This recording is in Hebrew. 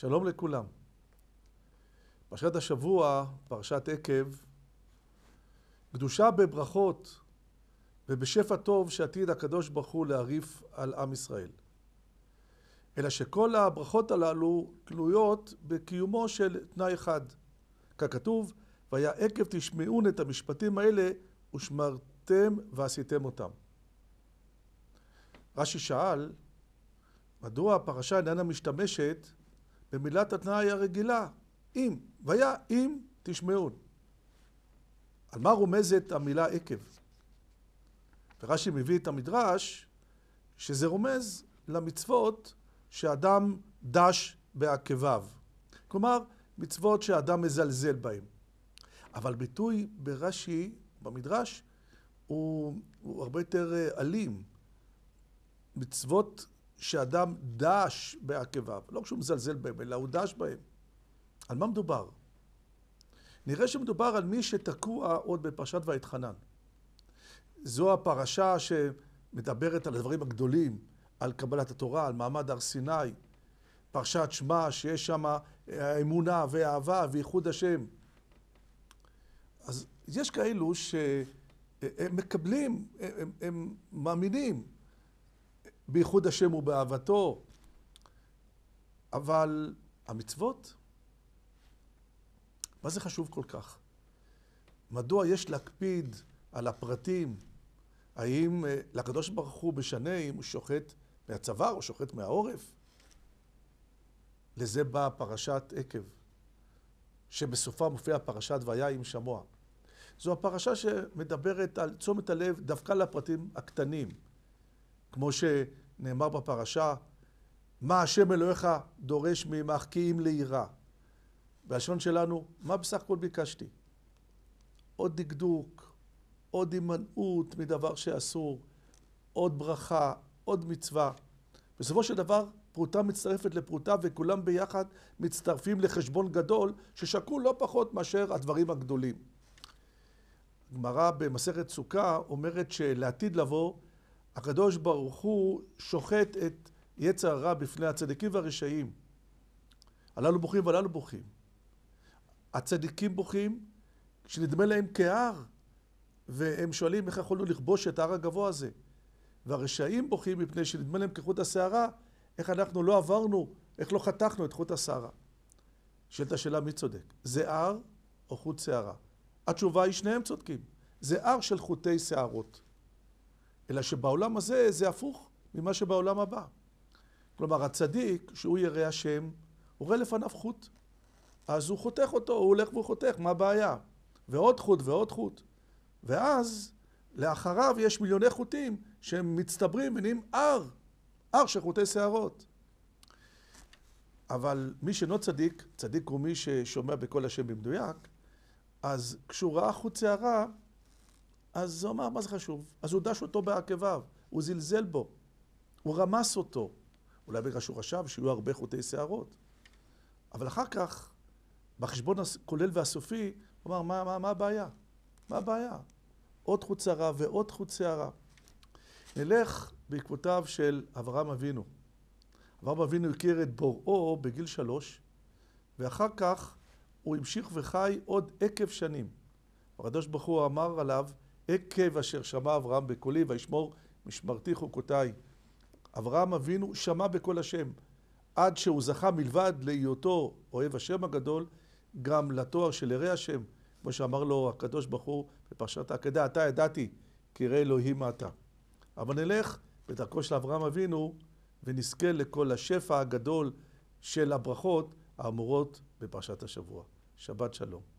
שלום לכולם. פרשת השבוע, פרשת עקב, גדושה בברכות ובשפע טוב שעתיד הקדוש ברוך הוא להרעיף על עם ישראל. אלא שכל הברכות הללו תלויות בקיומו של תנאי אחד. ככתוב, והיה עקב תשמעון את המשפטים האלה ושמרתם ועשיתם אותם. רש"י שאל, מדוע הפרשה איננה משתמשת במילת התנאי הרגילה, אם, והיה אם תשמעו. על מה רומזת המילה עקב? ורש"י מביא את המדרש, שזה רומז למצוות שאדם דש בעקביו. כלומר, מצוות שאדם מזלזל בהן. אבל ביטוי ברש"י, במדרש, הוא, הוא הרבה יותר אה, אלים. מצוות שאדם דש בעקביו, לא כשהוא מזלזל בהם, אלא הוא דש בהם. על מה מדובר? נראה שמדובר על מי שתקוע עוד בפרשת ואתחנן. זו הפרשה שמדברת על הדברים הגדולים, על קבלת התורה, על מעמד הר סיני, פרשת שמע, שיש שם אה, האמונה והאהבה וייחוד השם. אז יש כאלו שהם אה, אה, מקבלים, הם, הם, הם מאמינים, בייחוד השם ובאהבתו, אבל המצוות, מה זה חשוב כל כך? מדוע יש להקפיד על הפרטים? האם אה, לקדוש ברוך הוא משנה אם הוא שוחט מהצוואר או שוחט מהעורף? לזה באה פרשת עקב, שבסופה מופיעה פרשת והיה עם שמוע. זו הפרשה שמדברת על תשומת הלב דווקא לפרטים הקטנים. כמו שנאמר בפרשה, מה השם אלוהיך דורש ממך כי אם ליראה. והשון שלנו, מה בסך הכל ביקשתי? עוד דקדוק, עוד הימנעות מדבר שאסור, עוד ברכה, עוד מצווה. בסופו של דבר, פרוטה מצטרפת לפרוטה וכולם ביחד מצטרפים לחשבון גדול ששקול לא פחות מאשר הדברים הגדולים. הגמרא במסכת סוכה אומרת שלעתיד לבוא הקדוש ברוך הוא שוחט את יצר הרע בפני הצדיקים והרשעים. הללו בוכים והללו בוכים. הצדיקים בוכים כשנדמה להם כהר, והם שואלים איך יכולנו לכבוש את ההר הגבוה הזה. והרשעים בוכים מפני שנדמה להם כחוט השערה, איך אנחנו לא עברנו, איך לא חתכנו את חוט השערה. נשאלת השאלה מי צודק, זה הר או חוט שערה? התשובה היא שניהם צודקים, זה הר של חוטי שערות. אלא שבעולם הזה זה הפוך ממה שבעולם הבא. כלומר, הצדיק, שהוא ירא השם, הוא ראה לפניו חוט. אז הוא חותך אותו, הוא הולך והוא חותך, מה הבעיה? ועוד חוט ועוד חוט. ואז, לאחריו יש מיליוני חוטים שהם מצטברים ונהיים אר, אר של חוטי שערות. אבל מי שאינו צדיק, צדיק הוא מי ששומע בקול השם במדויק, אז כשהוא ראה חוט שערה, אז הוא אמר, מה זה חשוב? אז הוא דש אותו בעקביו, הוא זלזל בו, הוא רמס אותו. אולי בגלל שהוא חשב שיהיו הרבה חוטי שערות. אבל אחר כך, בחשבון הכולל והסופי, הוא אמר, מה, מה, מה הבעיה? מה הבעיה? עוד חוט שערה ועוד חוט שערה. נלך בעקבותיו של אברהם אבינו. אברהם אבינו הכיר את בוראו בגיל שלוש, ואחר כך הוא המשיך וחי עוד עקב שנים. הקדוש ברוך הוא אמר עליו, עקב אשר שמע אברהם בקולי וישמור משמרתי חוקותיי. אברהם אבינו שמע בקול השם, עד שהוא זכה מלבד להיותו אוהב השם הגדול, גם לתואר של ירא השם, כמו שאמר לו הקדוש ברוך הוא בפרשת העקדה, אתה ידעתי כי ירא אלוהים אתה. אבל נלך בדרכו של אברהם אבינו ונזכה לכל השפע הגדול של הברכות האמורות בפרשת השבוע. שבת שלום.